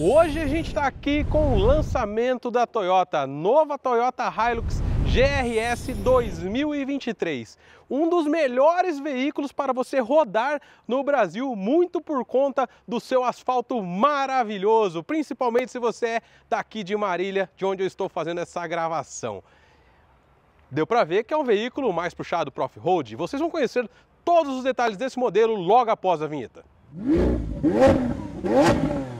Hoje a gente está aqui com o lançamento da Toyota, nova Toyota Hilux GRS 2023. Um dos melhores veículos para você rodar no Brasil, muito por conta do seu asfalto maravilhoso, principalmente se você é daqui de Marília, de onde eu estou fazendo essa gravação. Deu para ver que é um veículo mais puxado para off-road. Vocês vão conhecer todos os detalhes desse modelo logo após a vinheta. Música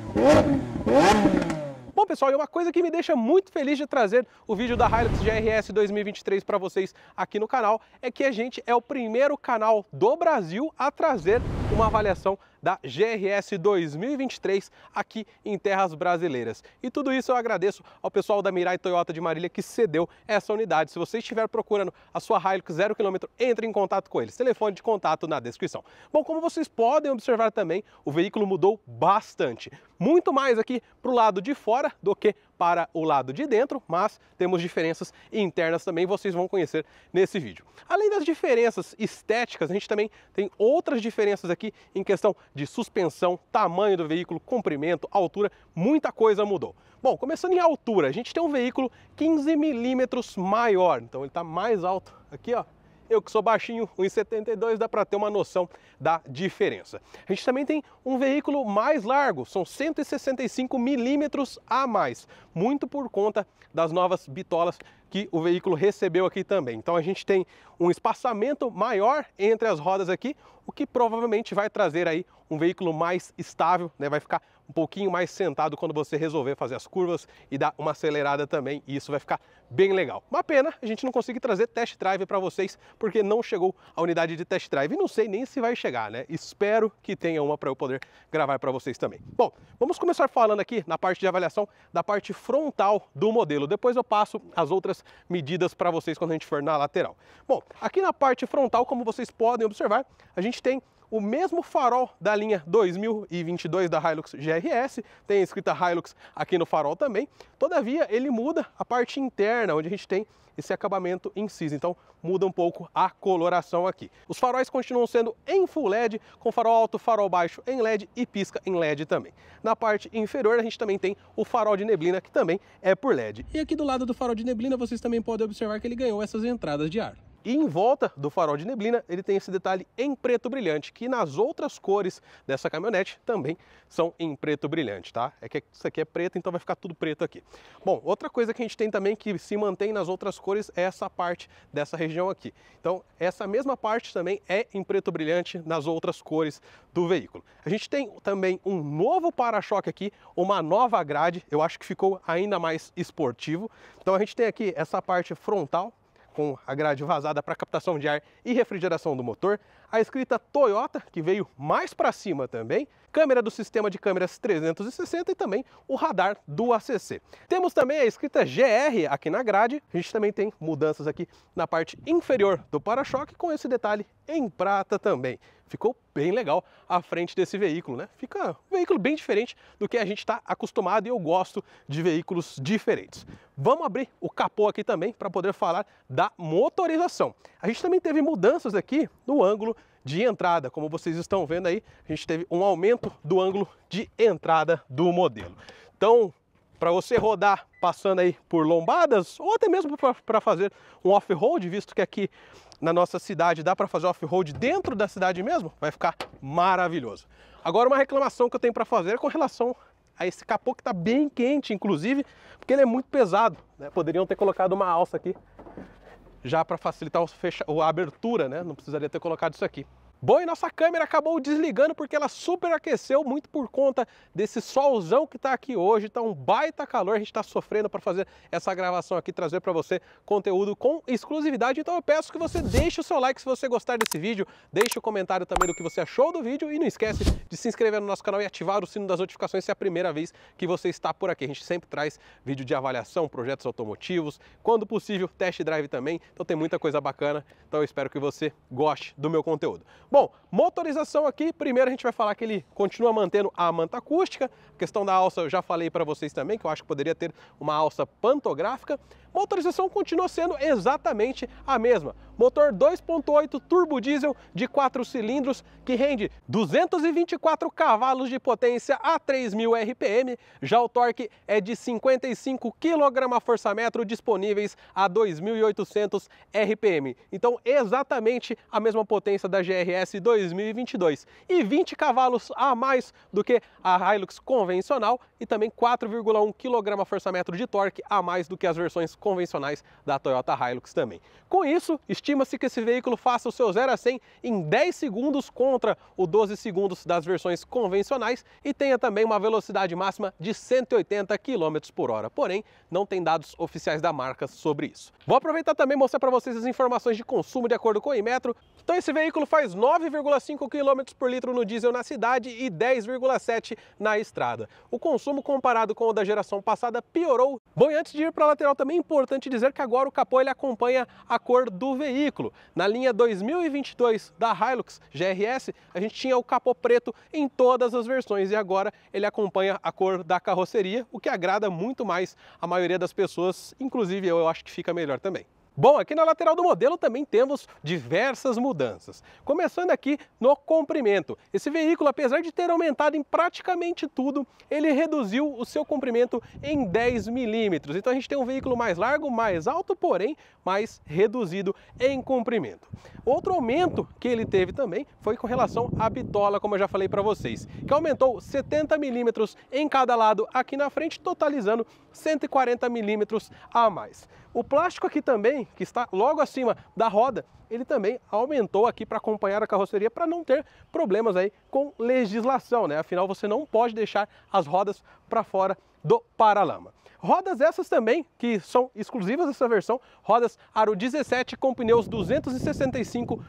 Bom, pessoal, e uma coisa que me deixa muito feliz de trazer o vídeo da Hilux GRS 2023 para vocês aqui no canal é que a gente é o primeiro canal do Brasil a trazer uma avaliação da GRS 2023 aqui em terras brasileiras. E tudo isso eu agradeço ao pessoal da Mirai Toyota de Marília que cedeu essa unidade. Se você estiver procurando a sua Hilux 0km, entre em contato com eles. Telefone de contato na descrição. Bom, como vocês podem observar também, o veículo mudou bastante. Muito mais aqui para o lado de fora do que para o lado de dentro, mas temos diferenças internas também, vocês vão conhecer nesse vídeo. Além das diferenças estéticas, a gente também tem outras diferenças aqui em questão de suspensão, tamanho do veículo, comprimento, altura, muita coisa mudou. Bom, começando em altura, a gente tem um veículo 15 milímetros maior, então ele está mais alto aqui, ó, eu que sou baixinho, 1,72, dá para ter uma noção da diferença. A gente também tem um veículo mais largo, são 165 milímetros a mais, muito por conta das novas bitolas que o veículo recebeu aqui também. Então a gente tem um espaçamento maior entre as rodas aqui, o que provavelmente vai trazer aí um veículo mais estável, né? vai ficar um pouquinho mais sentado quando você resolver fazer as curvas e dar uma acelerada também, e isso vai ficar bem legal. Uma pena a gente não conseguir trazer test drive para vocês, porque não chegou a unidade de test drive, e não sei nem se vai chegar, né? Espero que tenha uma para eu poder gravar para vocês também. Bom, vamos começar falando aqui na parte de avaliação da parte frontal do modelo, depois eu passo as outras outras medidas para vocês quando a gente for na lateral. Bom, aqui na parte frontal, como vocês podem observar, a gente tem o mesmo farol da linha 2022 da Hilux GRS, tem a escrita Hilux aqui no farol também, todavia ele muda a parte interna, onde a gente tem esse acabamento em cinza, então muda um pouco a coloração aqui. Os faróis continuam sendo em full LED, com farol alto, farol baixo em LED e pisca em LED também. Na parte inferior a gente também tem o farol de neblina, que também é por LED. E aqui do lado do farol de neblina vocês também podem observar que ele ganhou essas entradas de ar. E em volta do farol de neblina, ele tem esse detalhe em preto brilhante, que nas outras cores dessa caminhonete também são em preto brilhante, tá? É que isso aqui é preto, então vai ficar tudo preto aqui. Bom, outra coisa que a gente tem também que se mantém nas outras cores é essa parte dessa região aqui. Então, essa mesma parte também é em preto brilhante nas outras cores do veículo. A gente tem também um novo para-choque aqui, uma nova grade, eu acho que ficou ainda mais esportivo. Então, a gente tem aqui essa parte frontal com a grade vazada para captação de ar e refrigeração do motor, a escrita Toyota, que veio mais para cima também, câmera do sistema de câmeras 360 e também o radar do ACC. Temos também a escrita GR aqui na grade, a gente também tem mudanças aqui na parte inferior do para-choque com esse detalhe em prata também. Ficou bem legal a frente desse veículo, né? Fica um veículo bem diferente do que a gente está acostumado e eu gosto de veículos diferentes. Vamos abrir o capô aqui também para poder falar da motorização. A gente também teve mudanças aqui no ângulo de entrada. Como vocês estão vendo aí, a gente teve um aumento do ângulo de entrada do modelo. Então, para você rodar passando aí por lombadas ou até mesmo para fazer um off-road, visto que aqui na nossa cidade dá para fazer off-road dentro da cidade mesmo, vai ficar maravilhoso. Agora uma reclamação que eu tenho para fazer é com relação a esse capô que está bem quente, inclusive, porque ele é muito pesado. Né? Poderiam ter colocado uma alça aqui já para facilitar o a abertura, né? Não precisaria ter colocado isso aqui. Bom, e nossa câmera acabou desligando porque ela superaqueceu muito por conta desse solzão que está aqui hoje. Está um baita calor, a gente está sofrendo para fazer essa gravação aqui, trazer para você conteúdo com exclusividade. Então eu peço que você deixe o seu like se você gostar desse vídeo, deixe o comentário também do que você achou do vídeo e não esquece de se inscrever no nosso canal e ativar o sino das notificações se é a primeira vez que você está por aqui. A gente sempre traz vídeo de avaliação, projetos automotivos, quando possível, test drive também. Então tem muita coisa bacana. Então eu espero que você goste do meu conteúdo. Bom, motorização aqui, primeiro a gente vai falar que ele continua mantendo a manta acústica, a questão da alça eu já falei para vocês também, que eu acho que poderia ter uma alça pantográfica, motorização continua sendo exatamente a mesma. Motor 2.8 turbo diesel de 4 cilindros que rende 224 cavalos de potência a 3.000 RPM. Já o torque é de 55 kgfm disponíveis a 2.800 RPM. Então exatamente a mesma potência da GRS 2022 e 20 cavalos a mais do que a Hilux convencional e também 4,1 kgfm de torque a mais do que as versões convencionais da Toyota Hilux também. Com isso, estima-se que esse veículo faça o seu 0 a 100 em 10 segundos contra o 12 segundos das versões convencionais e tenha também uma velocidade máxima de 180 km por hora. Porém, não tem dados oficiais da marca sobre isso. Vou aproveitar também e mostrar para vocês as informações de consumo de acordo com o Imetro. Então esse veículo faz 9,5 km por litro no diesel na cidade e 10,7 na estrada. O consumo comparado com o da geração passada piorou. Bom, e antes de ir para a lateral também importante dizer que agora o capô ele acompanha a cor do veículo. Na linha 2022 da Hilux GRS, a gente tinha o capô preto em todas as versões e agora ele acompanha a cor da carroceria, o que agrada muito mais a maioria das pessoas, inclusive eu, eu acho que fica melhor também. Bom, aqui na lateral do modelo também temos diversas mudanças. Começando aqui no comprimento. Esse veículo, apesar de ter aumentado em praticamente tudo, ele reduziu o seu comprimento em 10 milímetros. Então a gente tem um veículo mais largo, mais alto, porém mais reduzido em comprimento. Outro aumento que ele teve também foi com relação à bitola, como eu já falei para vocês, que aumentou 70 milímetros em cada lado aqui na frente, totalizando 140 milímetros a mais. O plástico aqui também, que está logo acima da roda, ele também aumentou aqui para acompanhar a carroceria para não ter problemas aí com legislação, né? Afinal, você não pode deixar as rodas para fora do paralama. Rodas essas também, que são exclusivas dessa versão, rodas aro 17 com pneus 265-65.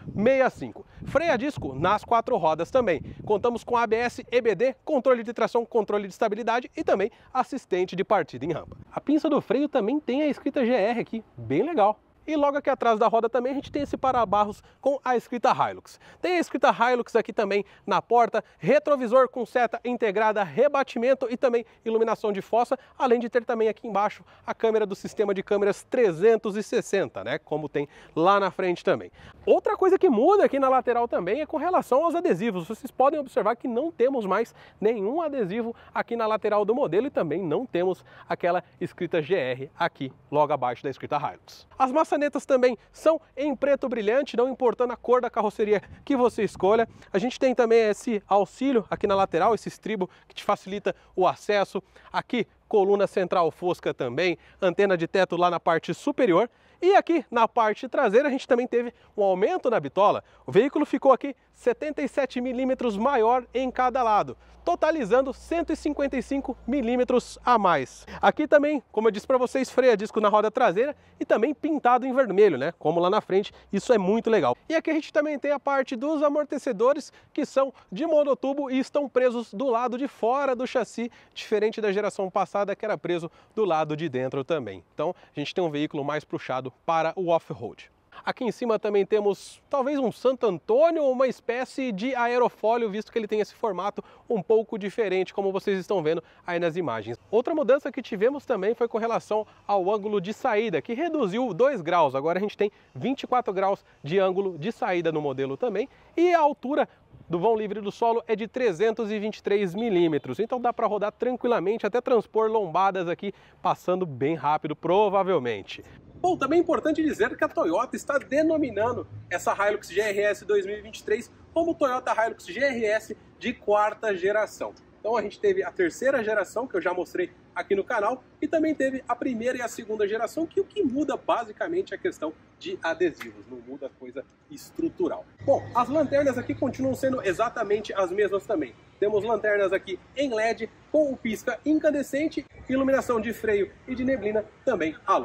Freio a disco nas quatro rodas também. Contamos com ABS, EBD, controle de tração, controle de estabilidade e também assistente de partida em rampa. A pinça do freio também tem a escrita GR aqui, bem legal. E logo aqui atrás da roda também a gente tem esse para-barros com a escrita Hilux. Tem a escrita Hilux aqui também na porta, retrovisor com seta integrada, rebatimento e também iluminação de fossa, além de ter também aqui embaixo a câmera do sistema de câmeras 360, né? Como tem lá na frente também. Outra coisa que muda aqui na lateral também é com relação aos adesivos. Vocês podem observar que não temos mais nenhum adesivo aqui na lateral do modelo e também não temos aquela escrita GR aqui logo abaixo da escrita Hilux. As maçanetas manetas também são em preto brilhante, não importando a cor da carroceria que você escolha. A gente tem também esse auxílio aqui na lateral, esse estribo que te facilita o acesso. Aqui coluna central fosca também, antena de teto lá na parte superior. E aqui na parte traseira a gente também teve um aumento na bitola. O veículo ficou aqui 77 milímetros maior em cada lado, totalizando 155 milímetros a mais. Aqui também, como eu disse para vocês, freia disco na roda traseira e também pintado em vermelho, né? Como lá na frente, isso é muito legal. E aqui a gente também tem a parte dos amortecedores que são de monotubo e estão presos do lado de fora do chassi, diferente da geração passada que era preso do lado de dentro também. Então, a gente tem um veículo mais puxado para o off-road. Aqui em cima também temos talvez um Santo Antônio ou uma espécie de aerofólio, visto que ele tem esse formato um pouco diferente, como vocês estão vendo aí nas imagens. Outra mudança que tivemos também foi com relação ao ângulo de saída, que reduziu 2 graus. Agora a gente tem 24 graus de ângulo de saída no modelo também. E a altura do vão livre do solo é de 323 milímetros, então dá para rodar tranquilamente, até transpor lombadas aqui, passando bem rápido, provavelmente. Bom, também é importante dizer que a Toyota está denominando essa Hilux GRS 2023 como Toyota Hilux GRS de quarta geração. Então a gente teve a terceira geração, que eu já mostrei aqui no canal, e também teve a primeira e a segunda geração, que é o que muda basicamente é a questão de adesivos, não muda coisa estrutural. Bom, as lanternas aqui continuam sendo exatamente as mesmas também. Temos lanternas aqui em LED, com o pisca incandescente, iluminação de freio e de neblina também a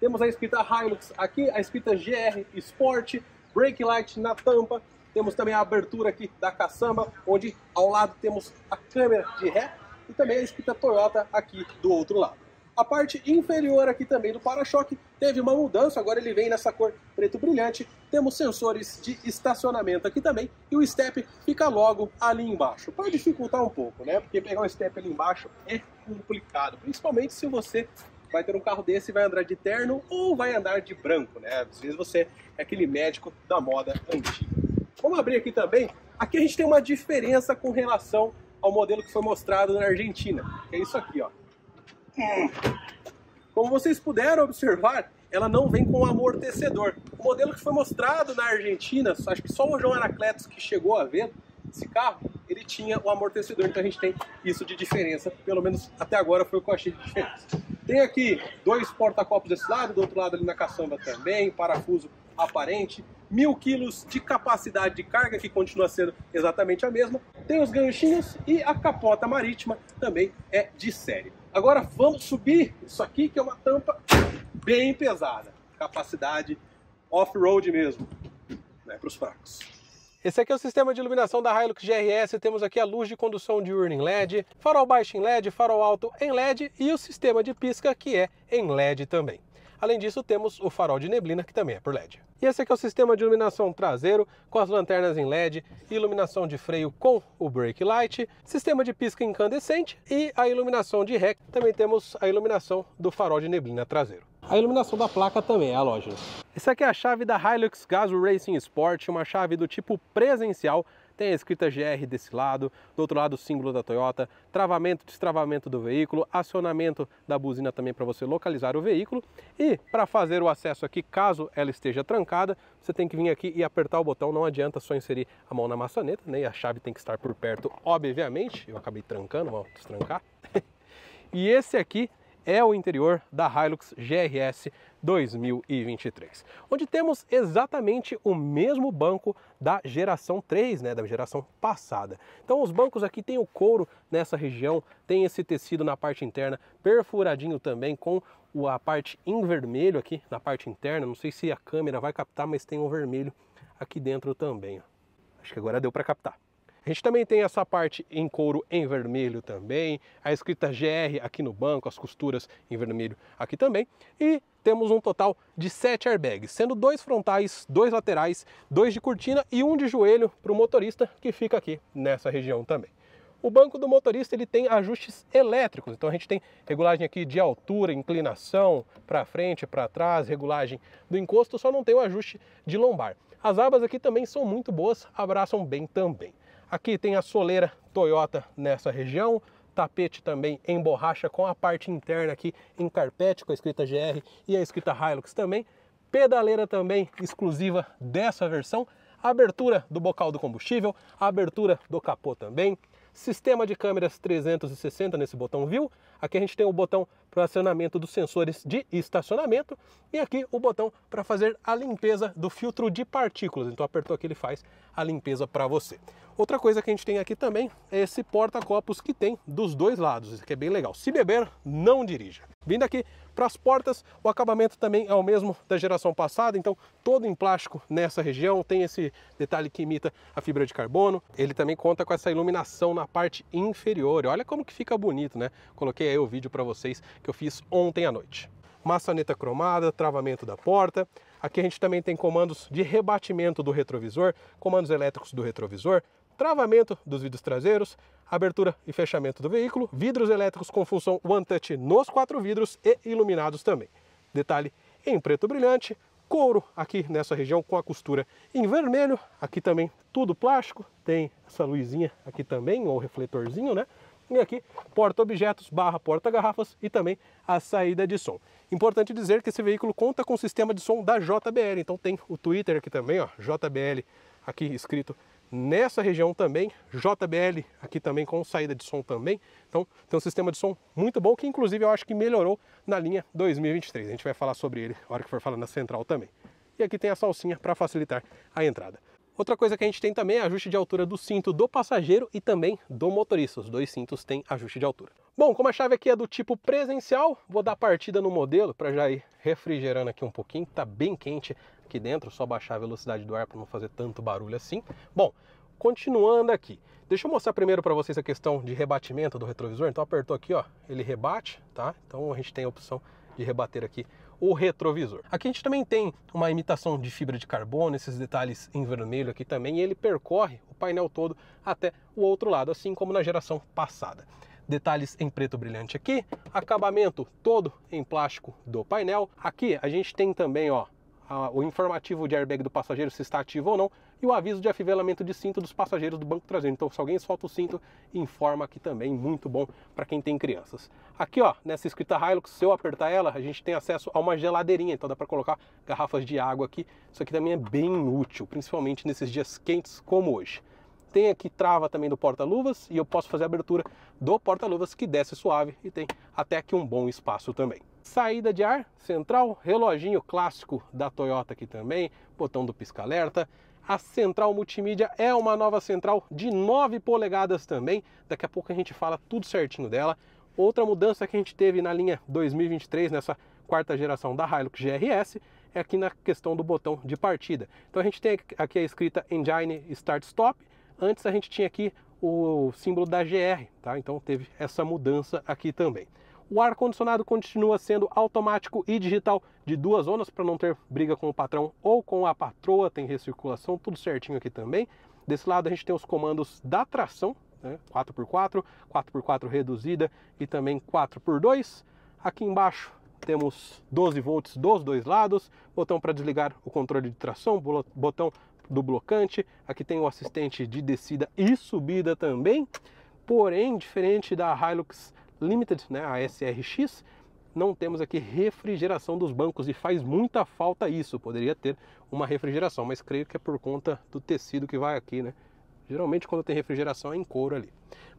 temos a escrita Hilux aqui, a escrita GR Sport, brake light na tampa. Temos também a abertura aqui da caçamba, onde ao lado temos a câmera de ré e também a escrita Toyota aqui do outro lado. A parte inferior aqui também do para-choque teve uma mudança, agora ele vem nessa cor preto brilhante. Temos sensores de estacionamento aqui também e o step fica logo ali embaixo, para dificultar um pouco, né? Porque pegar um step ali embaixo é complicado, principalmente se você vai ter um carro desse e vai andar de terno ou vai andar de branco, né? Às vezes você é aquele médico da moda antiga. Vamos abrir aqui também. Aqui a gente tem uma diferença com relação ao modelo que foi mostrado na Argentina. É isso aqui, ó. É. Como vocês puderam observar, ela não vem com amortecedor. O modelo que foi mostrado na Argentina, acho que só o João Anacletos que chegou a ver, esse carro, ele tinha o amortecedor, então a gente tem isso de diferença, pelo menos até agora foi o que eu achei de diferença. Tem aqui dois porta-copos desse lado, do outro lado ali na caçamba também, parafuso aparente, mil quilos de capacidade de carga, que continua sendo exatamente a mesma, tem os ganchinhos e a capota marítima também é de série. Agora vamos subir isso aqui, que é uma tampa bem pesada, capacidade off-road mesmo, né, para os fracos. Esse aqui é o sistema de iluminação da Hilux GRS, temos aqui a luz de condução diurna em LED, farol baixo em LED, farol alto em LED e o sistema de pisca que é em LED também. Além disso, temos o farol de neblina, que também é por LED. E esse aqui é o sistema de iluminação traseiro, com as lanternas em LED, iluminação de freio com o brake light, sistema de pisca incandescente e a iluminação de rec. Também temos a iluminação do farol de neblina traseiro a iluminação da placa também é loja. Essa aqui é a chave da Hilux Gas Racing Sport, uma chave do tipo presencial, tem a escrita GR desse lado, do outro lado o símbolo da Toyota, travamento, destravamento do veículo, acionamento da buzina também para você localizar o veículo e para fazer o acesso aqui, caso ela esteja trancada, você tem que vir aqui e apertar o botão, não adianta só inserir a mão na maçaneta, né? E a chave tem que estar por perto, obviamente, eu acabei trancando, vou destrancar. e esse aqui é o interior da Hilux GRS 2023, onde temos exatamente o mesmo banco da geração 3, né, da geração passada. Então os bancos aqui têm o couro nessa região, tem esse tecido na parte interna perfuradinho também com a parte em vermelho aqui na parte interna, não sei se a câmera vai captar, mas tem um vermelho aqui dentro também. Acho que agora deu para captar. A gente também tem essa parte em couro em vermelho também, a escrita GR aqui no banco, as costuras em vermelho aqui também. E temos um total de sete airbags, sendo dois frontais, dois laterais, dois de cortina e um de joelho para o motorista que fica aqui nessa região também. O banco do motorista ele tem ajustes elétricos, então a gente tem regulagem aqui de altura, inclinação para frente, para trás, regulagem do encosto, só não tem o ajuste de lombar. As abas aqui também são muito boas, abraçam bem também. Aqui tem a soleira Toyota nessa região, tapete também em borracha com a parte interna aqui em carpete com a escrita GR e a escrita Hilux também. Pedaleira também exclusiva dessa versão, abertura do bocal do combustível, abertura do capô também, sistema de câmeras 360 nesse botão view. Aqui a gente tem o botão para o acionamento dos sensores de estacionamento e aqui o botão para fazer a limpeza do filtro de partículas. Então apertou aqui ele faz a limpeza para você. Outra coisa que a gente tem aqui também é esse porta-copos que tem dos dois lados, isso aqui é bem legal. Se beber, não dirija. Vindo aqui para as portas, o acabamento também é o mesmo da geração passada, então todo em plástico nessa região, tem esse detalhe que imita a fibra de carbono. Ele também conta com essa iluminação na parte inferior. Olha como que fica bonito, né? Coloquei aí o vídeo para vocês que eu fiz ontem à noite. Maçaneta cromada, travamento da porta. Aqui a gente também tem comandos de rebatimento do retrovisor, comandos elétricos do retrovisor, travamento dos vidros traseiros, abertura e fechamento do veículo, vidros elétricos com função One Touch nos quatro vidros e iluminados também. Detalhe em preto brilhante, couro aqui nessa região com a costura em vermelho, aqui também tudo plástico, tem essa luzinha aqui também, ou refletorzinho, né? e aqui porta-objetos barra porta-garrafas e também a saída de som. Importante dizer que esse veículo conta com o sistema de som da JBL, então tem o Twitter aqui também, ó, JBL aqui escrito nessa região também, JBL aqui também com saída de som também, então tem um sistema de som muito bom que inclusive eu acho que melhorou na linha 2023, a gente vai falar sobre ele na hora que for falar na central também. E aqui tem a salsinha para facilitar a entrada. Outra coisa que a gente tem também é ajuste de altura do cinto do passageiro e também do motorista. Os dois cintos têm ajuste de altura. Bom, como a chave aqui é do tipo presencial, vou dar partida no modelo para já ir refrigerando aqui um pouquinho, tá bem quente aqui dentro, só baixar a velocidade do ar para não fazer tanto barulho assim. Bom, continuando aqui. Deixa eu mostrar primeiro para vocês a questão de rebatimento do retrovisor. Então apertou aqui, ó, ele rebate, tá? Então a gente tem a opção de rebater aqui o retrovisor. Aqui a gente também tem uma imitação de fibra de carbono, esses detalhes em vermelho aqui também, e ele percorre o painel todo até o outro lado, assim como na geração passada detalhes em preto brilhante aqui, acabamento todo em plástico do painel. Aqui a gente tem também, ó, a, o informativo de airbag do passageiro se está ativo ou não e o aviso de afivelamento de cinto dos passageiros do banco traseiro. Então, se alguém solta o cinto, informa aqui também, muito bom para quem tem crianças. Aqui, ó, nessa escrita Hilux, se eu apertar ela, a gente tem acesso a uma geladeirinha, então dá para colocar garrafas de água aqui. Isso aqui também é bem útil, principalmente nesses dias quentes como hoje tem aqui trava também do porta-luvas e eu posso fazer a abertura do porta-luvas que desce suave e tem até aqui um bom espaço também. Saída de ar central, reloginho clássico da Toyota aqui também, botão do pisca-alerta. A central multimídia é uma nova central de 9 polegadas também. Daqui a pouco a gente fala tudo certinho dela. Outra mudança que a gente teve na linha 2023, nessa quarta geração da Hilux GRS, é aqui na questão do botão de partida. Então a gente tem aqui a escrita Engine Start Stop. Antes a gente tinha aqui o símbolo da GR, tá? Então teve essa mudança aqui também. O ar-condicionado continua sendo automático e digital de duas zonas para não ter briga com o patrão ou com a patroa, tem recirculação, tudo certinho aqui também. Desse lado a gente tem os comandos da tração, né? 4x4, 4x4 reduzida e também 4x2. Aqui embaixo temos 12 volts dos dois lados, botão para desligar o controle de tração, botão do blocante, aqui tem o assistente de descida e subida também, porém diferente da Hilux Limited, né, a SRX, não temos aqui refrigeração dos bancos e faz muita falta isso. Poderia ter uma refrigeração, mas creio que é por conta do tecido que vai aqui, né? Geralmente quando tem refrigeração é em couro ali.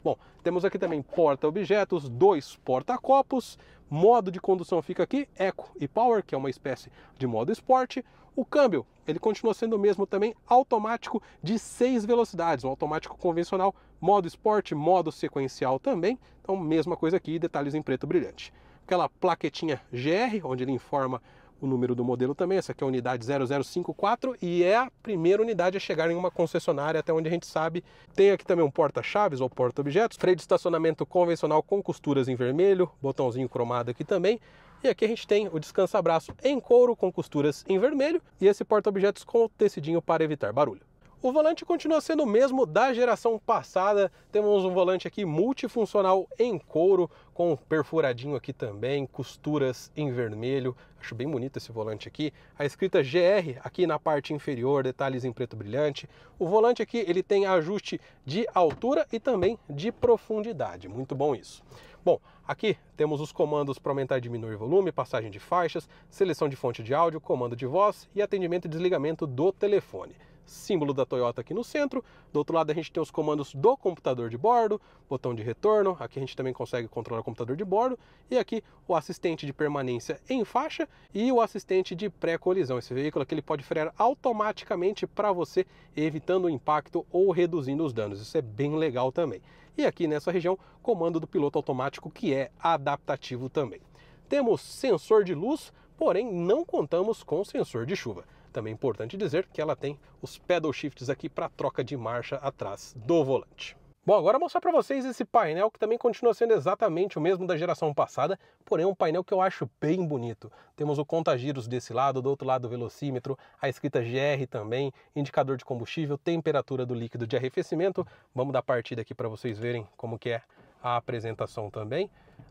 Bom, temos aqui também porta-objetos, dois porta-copos, modo de condução fica aqui, Eco e Power, que é uma espécie de modo esporte. O câmbio, ele continua sendo o mesmo também, automático de seis velocidades, um automático convencional modo esporte, modo sequencial também. Então, mesma coisa aqui, detalhes em preto brilhante. Aquela plaquetinha GR, onde ele informa o número do modelo também. Essa aqui é a unidade 0054 e é a primeira unidade a chegar em uma concessionária, até onde a gente sabe. Tem aqui também um porta-chaves ou porta-objetos, freio de estacionamento convencional com costuras em vermelho, botãozinho cromado aqui também. E aqui a gente tem o descansa-braço em couro com costuras em vermelho e esse porta-objetos com o tecidinho para evitar barulho. O volante continua sendo o mesmo da geração passada. Temos um volante aqui multifuncional em couro, com perfuradinho aqui também, costuras em vermelho. Acho bem bonito esse volante aqui. A escrita GR aqui na parte inferior, detalhes em preto brilhante. O volante aqui ele tem ajuste de altura e também de profundidade. Muito bom isso. Bom, aqui temos os comandos para aumentar e diminuir volume, passagem de faixas, seleção de fonte de áudio, comando de voz e atendimento e desligamento do telefone símbolo da Toyota aqui no centro. Do outro lado a gente tem os comandos do computador de bordo, botão de retorno, aqui a gente também consegue controlar o computador de bordo, e aqui o assistente de permanência em faixa e o assistente de pré-colisão. Esse veículo aqui ele pode frear automaticamente para você, evitando o impacto ou reduzindo os danos. Isso é bem legal também. E aqui nessa região, comando do piloto automático que é adaptativo também. Temos sensor de luz, porém não contamos com sensor de chuva. Também é importante dizer que ela tem os pedal shifts aqui para troca de marcha atrás do volante. Bom, agora vou mostrar para vocês esse painel que também continua sendo exatamente o mesmo da geração passada, porém um painel que eu acho bem bonito. Temos o contagiros desse lado, do outro lado o velocímetro, a escrita GR também, indicador de combustível, temperatura do líquido de arrefecimento. Vamos dar partida aqui para vocês verem como que é a apresentação também.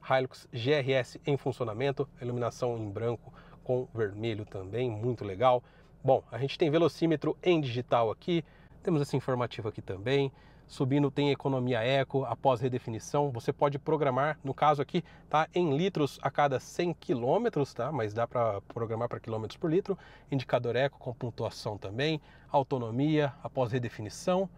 Hilux GRS em funcionamento, iluminação em branco com vermelho também, muito legal. Bom, a gente tem velocímetro em digital aqui, temos esse informativo aqui também. Subindo tem economia eco após redefinição. Você pode programar, no caso aqui, tá em litros a cada 100 quilômetros, tá? Mas dá para programar para quilômetros por litro. Indicador eco com pontuação também. Autonomia após redefinição.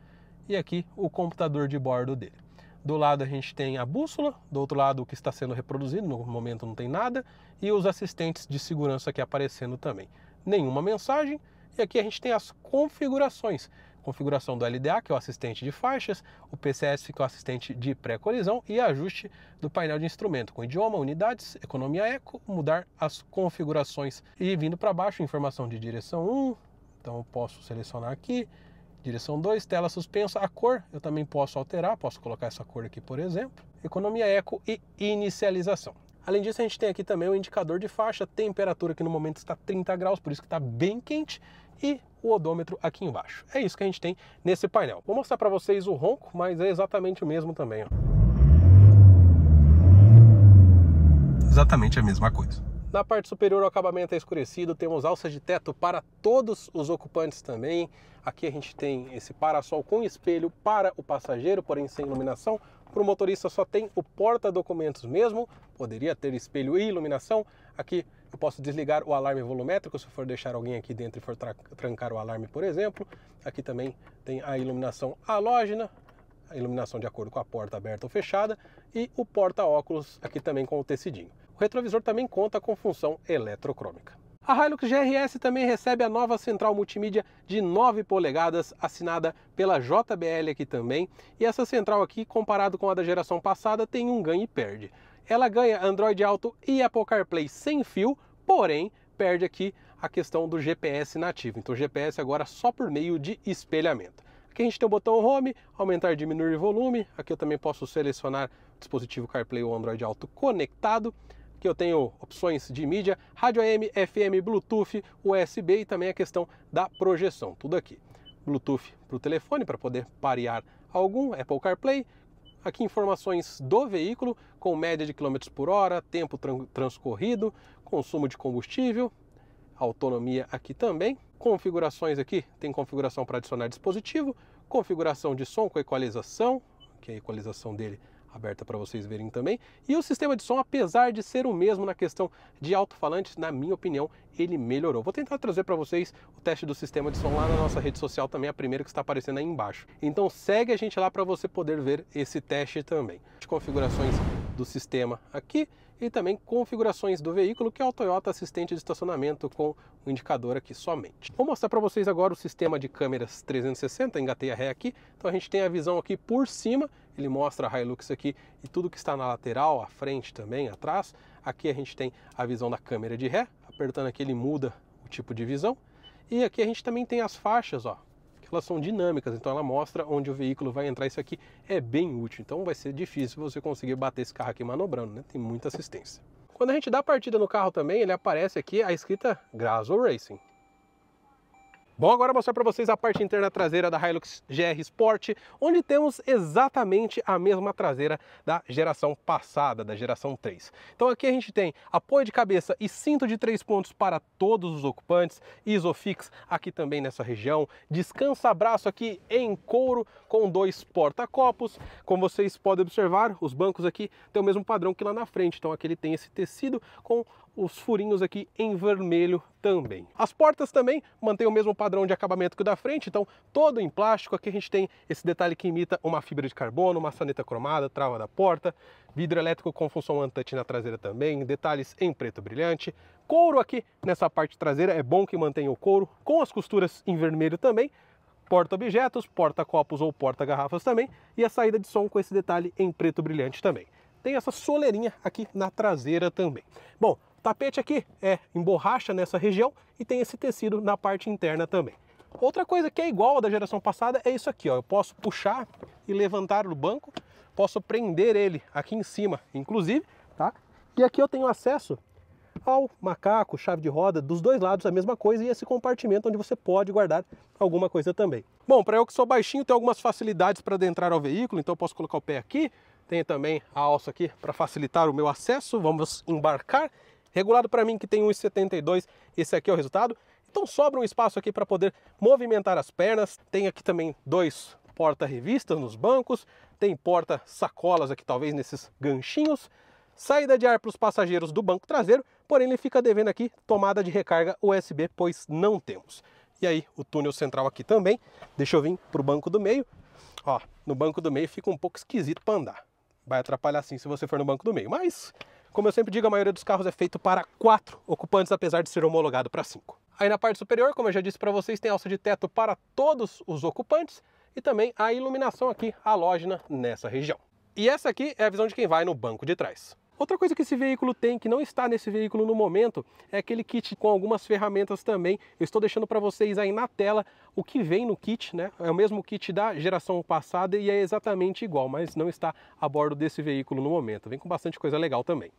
E aqui o computador de bordo dele. Do lado a gente tem a bússola, do outro lado o que está sendo reproduzido, no momento não tem nada, e os assistentes de segurança aqui aparecendo também nenhuma mensagem. E aqui a gente tem as configurações. Configuração do LDA, que é o assistente de faixas, o PCS, que é o assistente de pré-colisão, e ajuste do painel de instrumento, com idioma, unidades, economia eco, mudar as configurações. E vindo para baixo, informação de direção 1, então eu posso selecionar aqui, direção 2, tela suspensa, a cor eu também posso alterar, posso colocar essa cor aqui, por exemplo, economia eco e inicialização. Além disso, a gente tem aqui também o indicador de faixa, temperatura que no momento está 30 graus, por isso que está bem quente, e o odômetro aqui embaixo. É isso que a gente tem nesse painel. Vou mostrar para vocês o ronco, mas é exatamente o mesmo também. Ó. Exatamente a mesma coisa. Na parte superior o acabamento é escurecido, temos alças de teto para todos os ocupantes também. Aqui a gente tem esse parasol com espelho para o passageiro, porém sem iluminação. Para o motorista só tem o porta-documentos mesmo, poderia ter espelho e iluminação. Aqui eu posso desligar o alarme volumétrico se for deixar alguém aqui dentro e for tra trancar o alarme, por exemplo. Aqui também tem a iluminação halógena, a iluminação de acordo com a porta aberta ou fechada. E o porta-óculos aqui também com o tecidinho. O retrovisor também conta com função eletrocrômica. A Hilux GRS também recebe a nova central multimídia de 9 polegadas, assinada pela JBL aqui também, e essa central aqui, comparado com a da geração passada, tem um ganho e perde. Ela ganha Android Auto e Apple CarPlay sem fio, porém perde aqui a questão do GPS nativo. Então GPS agora só por meio de espelhamento. Aqui a gente tem o botão Home, aumentar e diminuir volume. Aqui eu também posso selecionar o dispositivo CarPlay ou Android Auto conectado que eu tenho opções de mídia, rádio AM, FM, Bluetooth, USB e também a questão da projeção, tudo aqui. Bluetooth para o telefone para poder parear algum, Apple CarPlay, aqui informações do veículo, com média de quilômetros por hora, tempo transcorrido, consumo de combustível, autonomia aqui também, configurações aqui, tem configuração para adicionar dispositivo, configuração de som com equalização, que é a equalização dele aberta para vocês verem também. E o sistema de som, apesar de ser o mesmo na questão de alto-falantes, na minha opinião, ele melhorou. Vou tentar trazer para vocês o teste do sistema de som lá na nossa rede social também, a primeira que está aparecendo aí embaixo. Então segue a gente lá para você poder ver esse teste também. De configurações do sistema aqui e também configurações do veículo, que é o Toyota Assistente de Estacionamento com o indicador aqui somente. Vou mostrar para vocês agora o sistema de câmeras 360, engatei a ré aqui, então a gente tem a visão aqui por cima ele mostra a Hilux aqui e tudo que está na lateral, à frente também, atrás. Aqui a gente tem a visão da câmera de ré, apertando aqui ele muda o tipo de visão. E aqui a gente também tem as faixas, ó, que elas são dinâmicas, então ela mostra onde o veículo vai entrar. Isso aqui é bem útil, então vai ser difícil você conseguir bater esse carro aqui manobrando, né? Tem muita assistência. Quando a gente dá partida no carro também, ele aparece aqui a escrita Graso Racing. Bom, agora vou mostrar para vocês a parte interna traseira da Hilux GR Sport, onde temos exatamente a mesma traseira da geração passada, da geração 3. Então aqui a gente tem apoio de cabeça e cinto de três pontos para todos os ocupantes, Isofix aqui também nessa região, descansa-braço aqui em couro com dois porta-copos. Como vocês podem observar, os bancos aqui têm o mesmo padrão que lá na frente, então aqui ele tem esse tecido com os furinhos aqui em vermelho também. As portas também mantêm o mesmo padrão de acabamento que o da frente, então todo em plástico. Aqui a gente tem esse detalhe que imita uma fibra de carbono, maçaneta cromada, trava da porta, vidro elétrico com função antante na traseira também, detalhes em preto brilhante, couro aqui nessa parte traseira, é bom que mantenha o couro, com as costuras em vermelho também, porta-objetos, porta-copos ou porta-garrafas também, e a saída de som com esse detalhe em preto brilhante também. Tem essa soleirinha aqui na traseira também. Bom, tapete aqui é em borracha nessa região e tem esse tecido na parte interna também. Outra coisa que é igual à da geração passada é isso aqui, ó. Eu posso puxar e levantar o banco, posso prender ele aqui em cima, inclusive, tá? E aqui eu tenho acesso ao macaco, chave de roda, dos dois lados a mesma coisa e esse compartimento onde você pode guardar alguma coisa também. Bom, para eu que sou baixinho, tem algumas facilidades para adentrar ao veículo, então eu posso colocar o pé aqui, tem também a alça aqui para facilitar o meu acesso. Vamos embarcar Regulado para mim que tem 1,72, esse aqui é o resultado. Então sobra um espaço aqui para poder movimentar as pernas. Tem aqui também dois porta-revistas nos bancos, tem porta-sacolas aqui talvez nesses ganchinhos. Saída de ar para os passageiros do banco traseiro, porém ele fica devendo aqui tomada de recarga USB, pois não temos. E aí o túnel central aqui também, deixa eu vir para o banco do meio. Ó, no banco do meio fica um pouco esquisito para andar. Vai atrapalhar sim se você for no banco do meio, mas como eu sempre digo, a maioria dos carros é feito para quatro ocupantes, apesar de ser homologado para cinco. Aí na parte superior, como eu já disse para vocês, tem alça de teto para todos os ocupantes e também a iluminação aqui halógena nessa região. E essa aqui é a visão de quem vai no banco de trás. Outra coisa que esse veículo tem, que não está nesse veículo no momento, é aquele kit com algumas ferramentas também. Eu estou deixando para vocês aí na tela o que vem no kit, né? É o mesmo kit da geração passada e é exatamente igual, mas não está a bordo desse veículo no momento. Vem com bastante coisa legal também.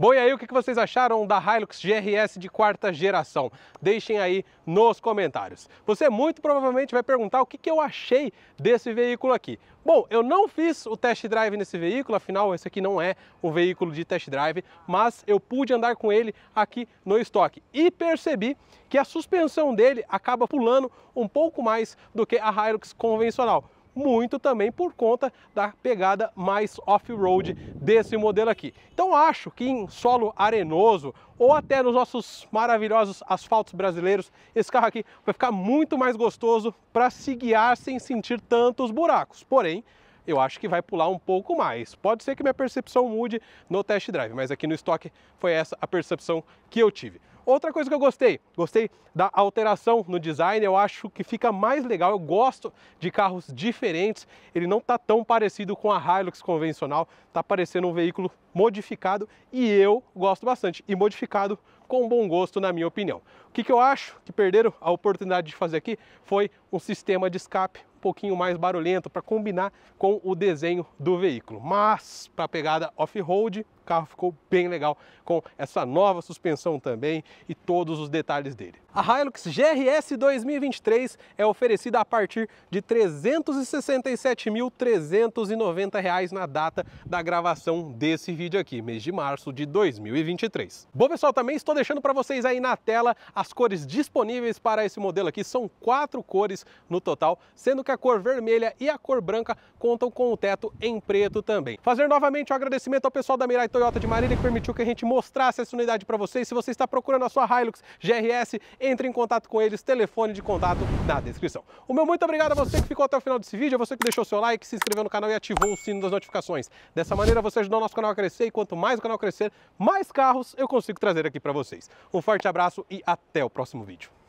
Bom, e aí, o que vocês acharam da Hilux GRS de quarta geração? Deixem aí nos comentários. Você muito provavelmente vai perguntar o que, que eu achei desse veículo aqui. Bom, eu não fiz o test drive nesse veículo, afinal esse aqui não é um veículo de test drive, mas eu pude andar com ele aqui no estoque e percebi que a suspensão dele acaba pulando um pouco mais do que a Hilux convencional muito também por conta da pegada mais off-road desse modelo aqui. Então acho que em solo arenoso ou até nos nossos maravilhosos asfaltos brasileiros, esse carro aqui vai ficar muito mais gostoso para se guiar sem sentir tantos buracos. Porém, eu acho que vai pular um pouco mais. Pode ser que minha percepção mude no test drive, mas aqui no estoque foi essa a percepção que eu tive. Outra coisa que eu gostei, gostei da alteração no design, eu acho que fica mais legal, eu gosto de carros diferentes, ele não está tão parecido com a Hilux convencional, está parecendo um veículo modificado e eu gosto bastante, e modificado com bom gosto, na minha opinião. O que, que eu acho que perderam a oportunidade de fazer aqui foi um sistema de escape um pouquinho mais barulhento para combinar com o desenho do veículo, mas para pegada off-road carro ficou bem legal com essa nova suspensão também e todos os detalhes dele. A Hilux GRS 2023 é oferecida a partir de R$ 367.390 na data da gravação desse vídeo aqui, mês de março de 2023. Bom pessoal, também estou deixando para vocês aí na tela as cores disponíveis para esse modelo aqui, são quatro cores no total, sendo que a cor vermelha e a cor branca contam com o teto em preto também. Fazer novamente o um agradecimento ao pessoal da Mirai Toyota Toyota de Marília que permitiu que a gente mostrasse essa unidade para vocês. Se você está procurando a sua Hilux GRS, entre em contato com eles, telefone de contato na descrição. O meu muito obrigado a você que ficou até o final desse vídeo, a você que deixou seu like, se inscreveu no canal e ativou o sino das notificações. Dessa maneira você ajudou o nosso canal a crescer e quanto mais o canal crescer, mais carros eu consigo trazer aqui para vocês. Um forte abraço e até o próximo vídeo.